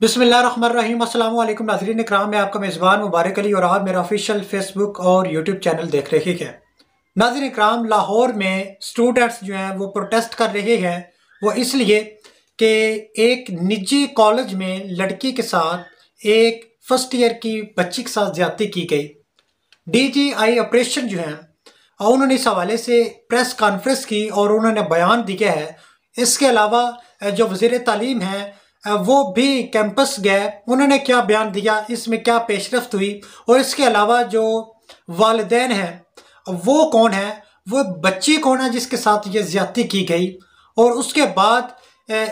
बिसमीम अल्लाम नाजरीन कराम मैं आपका मेज़बान मुबारक अली और आप मेरा ऑफिशियल फेसबुक और यूट्यूब चैनल देख रहे हैं नाजरीन इक्राम लाहौर में स्टूडेंट्स जो हैं वो प्रोटेस्ट कर रहे हैं वो इसलिए कि एक निजी कॉलेज में लड़की के साथ एक फर्स्ट ईयर की बच्ची के साथ ज्यादती की गई डीजीआई ऑपरेशन जो है उन्होंने इस हवाले से प्रेस कॉन्फ्रेंस की और उन्होंने बयान दिया है इसके अलावा जो वजीर तालीम हैं वो भी कैंपस गए उन्होंने क्या बयान दिया इसमें क्या पेशरफ हुई और इसके अलावा जो वालदेन हैं वो कौन है वो बच्ची कौन है जिसके साथ ये ज्यादती की गई और उसके बाद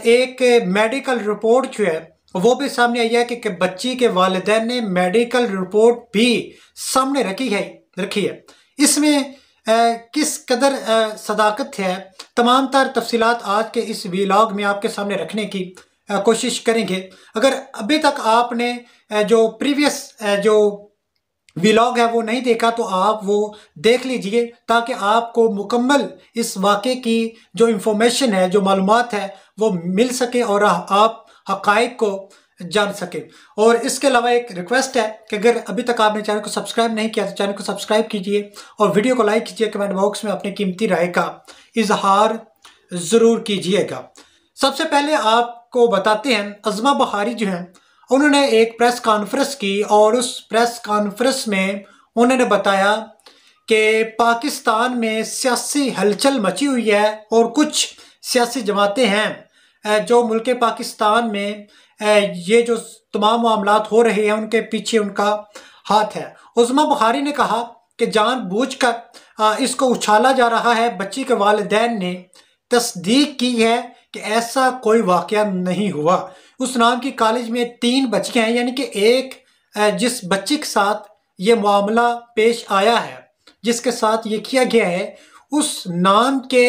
एक मेडिकल रिपोर्ट जो है वो भी सामने आई है कि, कि बच्ची के वालदेन ने मेडिकल रिपोर्ट भी सामने रखी है रखी है इसमें किस कदर सदाकत है तमाम तर तफसीत आज के इस वीलाग में आपके सामने रखने की कोशिश करेंगे अगर अभी तक आपने जो प्रीवियस जो व्लॉग है वो नहीं देखा तो आप वो देख लीजिए ताकि आपको मुकम्मल इस वाक़े की जो इंफॉर्मेशन है जो मालूम है वो मिल सके और आप हक़ को जान सके और इसके अलावा एक रिक्वेस्ट है कि अगर अभी तक आपने चैनल को सब्सक्राइब नहीं किया तो चैनल को सब्सक्राइब कीजिए और वीडियो को लाइक कीजिए कमेंट बॉक्स में अपनी कीमती राय का इजहार ज़रूर कीजिएगा सबसे पहले आप को बताते हैं अजमा बहारी जो हैं उन्होंने एक प्रेस कॉन्फ्रेंस की और उस प्रेस कॉन्फ्रेंस में उन्होंने बताया कि पाकिस्तान में सियासी हलचल मची हुई है और कुछ सियासी जमातें हैं जो मुल्क पाकिस्तान में ये जो तमाम मामला हो रहे हैं उनके पीछे उनका हाथ है उजमा बुखारी ने कहा कि जान बूझ कर इसको उछाला जा रहा है बच्ची के वालदेन ने तस्दीक की है कि ऐसा कोई वाक़ नहीं हुआ उस नाम की कॉलेज में तीन बच्चे हैं यानी कि एक जिस बच्चे के साथ ये मामला पेश आया है जिसके साथ ये किया गया है उस नाम के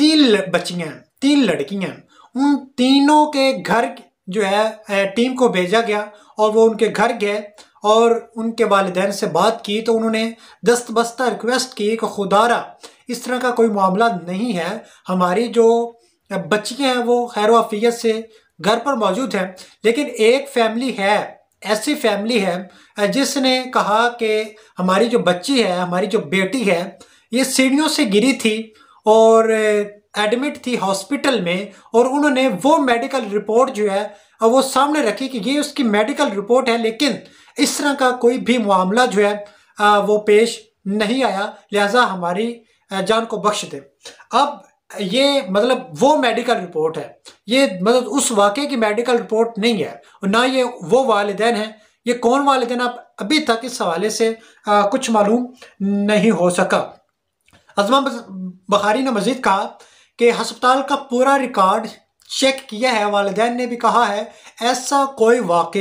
तीन बच्चियाँ तीन लड़कियाँ उन तीनों के घर जो है टीम को भेजा गया और वो उनके घर गए और उनके वालदेन से बात की तो उन्होंने दस्त बस्ता रिक्वेस्ट की कि खुदारा इस तरह का कोई मामला नहीं है हमारी जो बच्चियाँ हैं वो खैर वाफियत से घर पर मौजूद हैं लेकिन एक फैमिली है ऐसी फैमिली है जिसने कहा कि हमारी जो बच्ची है हमारी जो बेटी है ये सीढ़ियों से गिरी थी और एडमिट थी हॉस्पिटल में और उन्होंने वो मेडिकल रिपोर्ट जो है वो सामने रखी कि ये उसकी मेडिकल रिपोर्ट है लेकिन इस तरह का कोई भी मामला जो है वो पेश नहीं आया लिहाजा हमारी जान को बख्श दे अब ये मतलब वो मेडिकल रिपोर्ट है ये मतलब उस वाक़े की मेडिकल रिपोर्ट नहीं है और ना ये वो वालदेन हैं ये कौन वालदेन आप अभी तक इस हवाले से आ, कुछ मालूम नहीं हो सका अजमा बखारी ने मज़ीद कहा कि हस्पताल का पूरा रिकॉर्ड चेक किया है वालदेन ने भी कहा है ऐसा कोई वाक़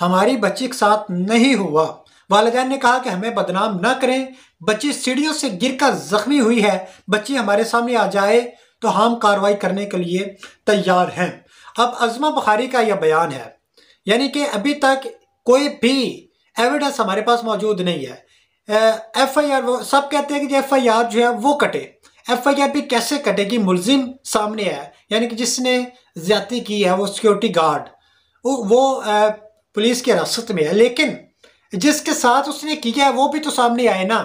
हमारी बच्ची के साथ नहीं हुआ वालदेन ने कहा कि हमें बदनाम ना करें बच्ची सीढ़ियों से गिरकर जख्मी हुई है बच्ची हमारे सामने आ जाए तो हम कार्रवाई करने के लिए तैयार हैं अब अजमा बुखारी का यह बयान है यानी कि अभी तक कोई भी एविडेंस हमारे पास मौजूद नहीं है एफ आई आर सब कहते हैं कि एफ आई आर जो है वो कटे एफ आई आर भी कैसे कटेगी मुलजिम सामने है यानी कि जिसने ज्यादा की है वो सिक्योरिटी गार्ड वो पुलिस की हिरासत में है लेकिन जिसके साथ उसने किया है वो भी तो सामने आए ना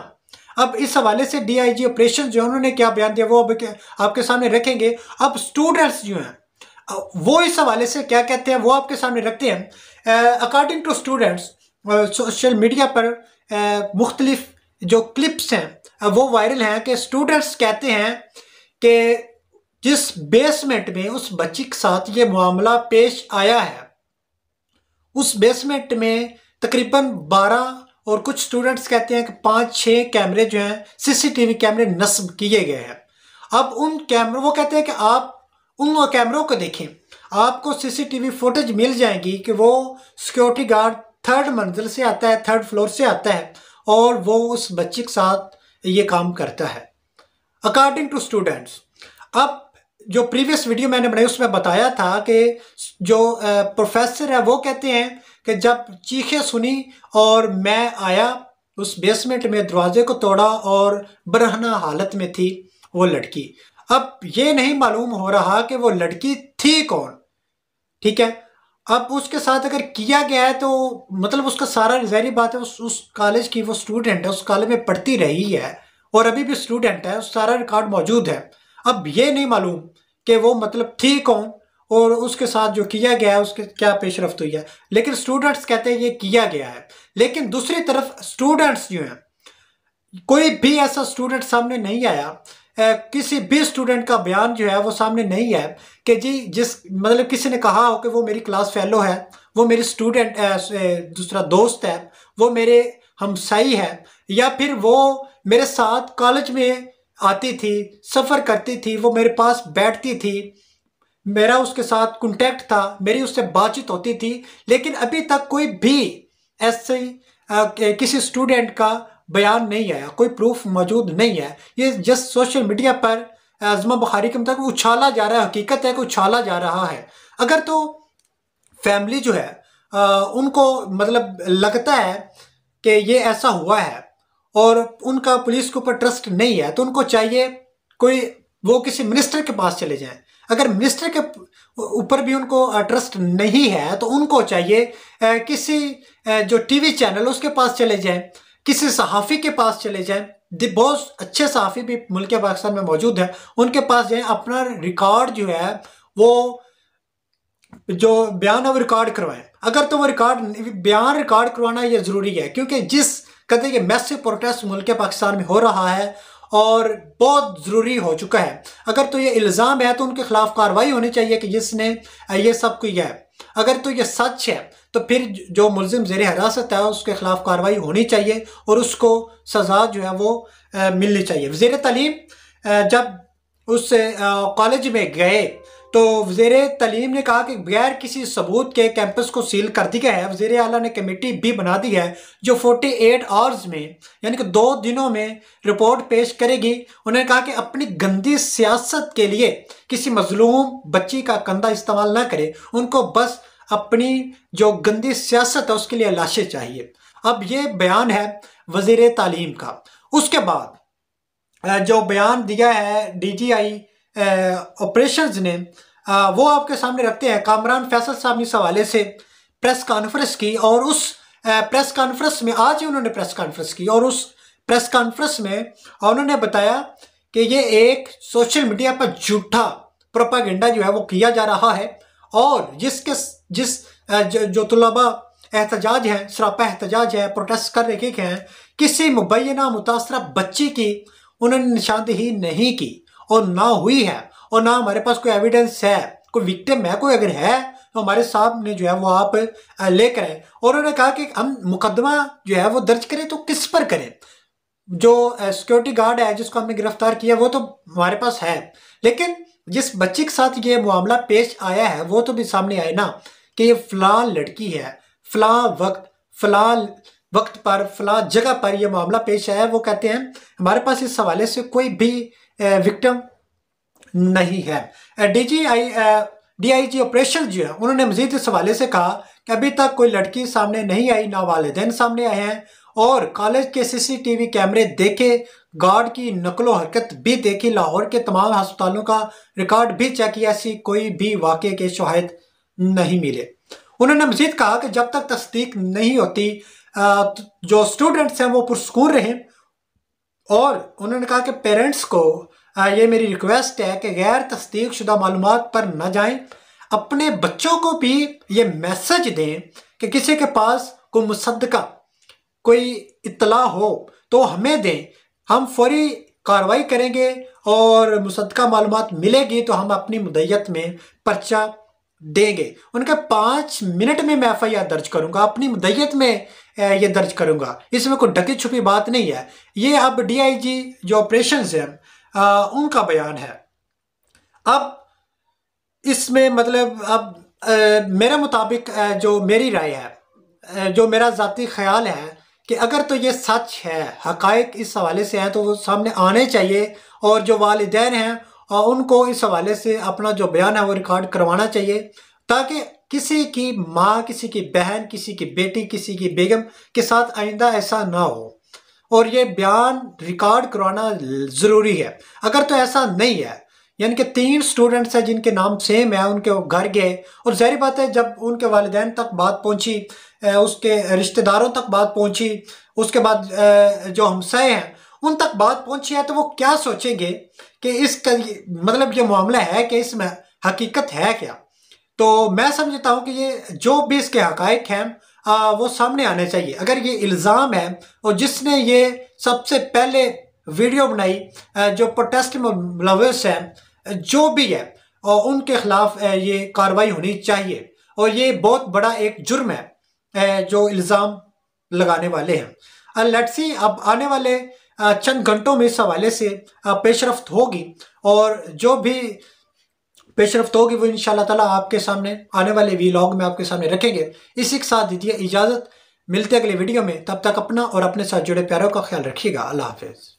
अब इस हवाले से डीआईजी ऑपरेशन जो उन्होंने क्या बयान दिया वो अब आपके सामने रखेंगे अब स्टूडेंट्स जो हैं वो इस हवाले से क्या कहते हैं वो आपके सामने रखते हैं according to students social media पर मुख्तलिफ जो क्लिप्स हैं वो वायरल हैं कि स्टूडेंट्स कहते हैं कि जिस बेसमेंट में उस बच्ची के साथ ये मामला पेश आया है उस बेसमेंट में तकरीबन बारह और कुछ स्टूडेंट्स कहते हैं कि पाँच छः कैमरे जो हैं सीसीटीवी कैमरे नस्ब किए गए हैं अब उन कैमरों वो कहते हैं कि आप उन कैमरों को देखें आपको सीसीटीवी फुटेज मिल जाएगी कि वो सिक्योरिटी गार्ड थर्ड मंजिल से आता है थर्ड फ्लोर से आता है और वो उस बच्चे के साथ ये काम करता है अकॉर्डिंग टू स्टूडेंट्स अब जो प्रीवियस वीडियो मैंने बनाई उसमें बताया था कि जो प्रोफेसर है वो कहते हैं कि जब चीखें सुनी और मैं आया उस बेसमेंट में दरवाजे को तोड़ा और बरहना हालत में थी वो लड़की अब ये नहीं मालूम हो रहा कि वो लड़की थी कौन ठीक है अब उसके साथ अगर किया गया है तो मतलब उसका सारा जहरी बात है उस उस कॉलेज की वो स्टूडेंट है उस कॉलेज में पढ़ती रही है और अभी भी स्टूडेंट है उस सारा रिकॉर्ड मौजूद है अब ये नहीं मालूम कि वो मतलब थी कौन और उसके साथ जो किया गया है उसके क्या पेशरफ्त हुई है लेकिन स्टूडेंट्स कहते हैं ये किया गया है लेकिन दूसरी तरफ स्टूडेंट्स जो हैं कोई भी ऐसा स्टूडेंट सामने नहीं आया किसी भी स्टूडेंट का बयान जो है वो सामने नहीं है कि जी जिस मतलब किसी ने कहा हो कि वो मेरी क्लास फेलो है वो मेरी स्टूडेंट दूसरा दोस्त है वो मेरे हमसाई है या फिर वो मेरे साथ कॉलेज में आती थी सफ़र करती थी वो मेरे पास बैठती थी मेरा उसके साथ कॉन्टैक्ट था मेरी उससे बातचीत होती थी लेकिन अभी तक कोई भी ऐसे किसी स्टूडेंट का बयान नहीं आया कोई प्रूफ मौजूद नहीं है ये जस्ट सोशल मीडिया पर आजमा बुखारी के मुताबिक उछाला जा रहा है हकीकत है कि उछाला जा रहा है अगर तो फैमिली जो है आ, उनको मतलब लगता है कि ये ऐसा हुआ है और उनका पुलिस के ऊपर ट्रस्ट नहीं है तो उनको चाहिए कोई वो किसी मिनिस्टर के पास चले जाएं अगर मिनिस्टर के ऊपर भी उनको ट्रस्ट नहीं है तो उनको चाहिए किसी जो टीवी चैनल उसके पास चले जाएं किसी सहाफ़ी के पास चले जाएं बहुत अच्छे सहाफ़ी भी मुल्क पाकिस्तान में मौजूद है उनके पास जाएं अपना रिकॉर्ड जो है वो जो बयान है वो रिकॉर्ड करवाएं अगर तो वो रिकॉर्ड बयान रिकॉर्ड करवाना ये ज़रूरी है क्योंकि जिस कहते हैं कि मैसिव प्रोटेस्ट मुल्क पाकिस्तान में हो रहा है और बहुत ज़रूरी हो चुका है अगर तो ये इल्ज़ाम है तो उनके ख़िलाफ़ कार्रवाई होनी चाहिए कि जिसने ये सब किया है अगर तो ये सच है तो फिर जो मुलजिम जेर हिरासत है उसके ख़िलाफ़ कार्रवाई होनी चाहिए और उसको सज़ा जो है वो मिलनी चाहिए वजे तलीम जब उस कॉलेज में गए तो वजीर तलीम ने कहा कि बगैर किसी सबूत के कैंपस को सील कर दिया है वजीर अला ने कमेटी भी बना दी है जो 48 एट आवर्स में यानी कि दो दिनों में रिपोर्ट पेश करेगी उन्होंने कहा कि अपनी गंदी सियासत के लिए किसी मजलूम बच्ची का कंधा इस्तेमाल ना करे उनको बस अपनी जो गंदी सियासत है उसके लिए लाशें चाहिए अब ये बयान है वजीर तालीम का उसके बाद जो बयान दिया है डी जी आई ऑपरेशंस ने आ, वो आपके सामने रखते हैं कामरान फैसल साहब ने इस हवाले से प्रेस कॉन्फ्रेंस की और उस आ, प्रेस कॉन्फ्रेंस में आज ही उन्होंने प्रेस कॉन्फ्रेंस की और उस प्रेस कॉन्फ्रेंस में उन्होंने बताया कि ये एक सोशल मीडिया पर झूठा प्रोपागेंडा जो है वो किया जा रहा है और जिसके जिस जो, तलबा एहतजाज हैं सरापा एहतजाज है प्रोटेस्ट कर रहे हैं किसी मुबैना मुतासर बच्चे की उन्होंने निशानदेही नहीं की और ना हुई है और ना हमारे पास कोई एविडेंस है कोई विक्टिम है कोई अगर है तो हमारे सामने जो है वो आप लेकर आए और उन्होंने कहा कि हम मुकदमा जो है वो दर्ज करें तो किस पर करें जो सिक्योरिटी गार्ड है जिसको हमने गिरफ्तार किया वो तो हमारे पास है लेकिन जिस बच्ची के साथ ये मामला पेश आया है वो तो भी सामने आए ना कि ये फला लड़की है फला वक्त फला वक्त पर फला जगह पर यह मामला पेश आया है वो कहते हैं हमारे पास इस हवाले से कोई भी विक्टम नहीं है D G I D I G operation जो है उन्होंने मजीद इस हवाले से कहा कि अभी तक कोई लड़की सामने नहीं आई ना वालदेन सामने आए हैं और कॉलेज के सीसीटीवी कैमरे देखे गार्ड की नकलो हरकत भी देखी लाहौर के तमाम हस्पतालों का रिकॉर्ड भी चेक किया ऐसी कोई भी वाक़े के शहायद नहीं मिले उन्होंने मजीद कहा कि जब तक तस्दीक नहीं होती जो स्टूडेंट्स हैं वो पुरस्कून रहें और उन्होंने कहा कि पेरेंट्स को ये मेरी रिक्वेस्ट है कि गैर तस्दीक शुदा मालूम पर ना जाएं अपने बच्चों को भी ये मैसेज दें कि किसी के पास कोई मुसदका कोई इतला हो तो हमें दें हम फौरी कार्रवाई करेंगे और मुसदका मालूम मिलेगी तो हम अपनी मुदैत में पर्चा देंगे उनके पांच मिनट में मैं एफ दर्ज करूंगा अपनी मुदयत में ये दर्ज करूंगा इसमें कोई ढकी छुपी बात नहीं है ये अब डीआईजी जो ऑपरेशन है आ, उनका बयान है अब इसमें मतलब अब आ, मेरे मुताबिक जो मेरी राय है जो मेरा ज़ाती ख्याल है कि अगर तो ये सच है हकायक इस हवाले से है तो वो सामने आने चाहिए और जो वालदेन हैं उनको इस हवाले से अपना जो बयान है वो रिकॉर्ड करवाना चाहिए ताकि किसी की माँ किसी की बहन किसी की बेटी किसी की बेगम के साथ आइंदा ऐसा ना हो और ये बयान रिकॉर्ड करवाना ज़रूरी है अगर तो ऐसा नहीं है यानी कि तीन स्टूडेंट्स हैं जिनके नाम सेम है उनके घर गए और जहरी बात है जब उनके वालदेन तक बात पहुँची उसके रिश्तेदारों तक बात पहुँची उसके बाद जो हमसाए हैं उन तक बात पहुंची है तो वो क्या सोचेंगे कि इस मतलब ये मामला है कि इसमें हकीकत है क्या तो मैं समझता हूँ कि ये जो भी इसके हक हैं आ, वो सामने आने चाहिए अगर ये इल्ज़ाम है और जिसने ये सबसे पहले वीडियो बनाई जो प्रोटेस्ट मुलविस हैं जो भी है और उनके ख़िलाफ़ ये कार्रवाई होनी चाहिए और ये बहुत बड़ा एक जुर्म है जो इल्ज़ाम लगाने वाले हैं लेट्स सी अब आने वाले चंद घंटों में इस हवाले से पेशरफ होगी और जो भी पेशरफ होगी वो इन ताला आपके सामने आने वाले वीलॉग में आपके सामने रखेंगे इसी के साथ दीजिए इजाज़त मिलते अगले वीडियो में तब तक अपना और अपने साथ जुड़े प्यारों का ख्याल रखिएगा अल्लाह हाफिज़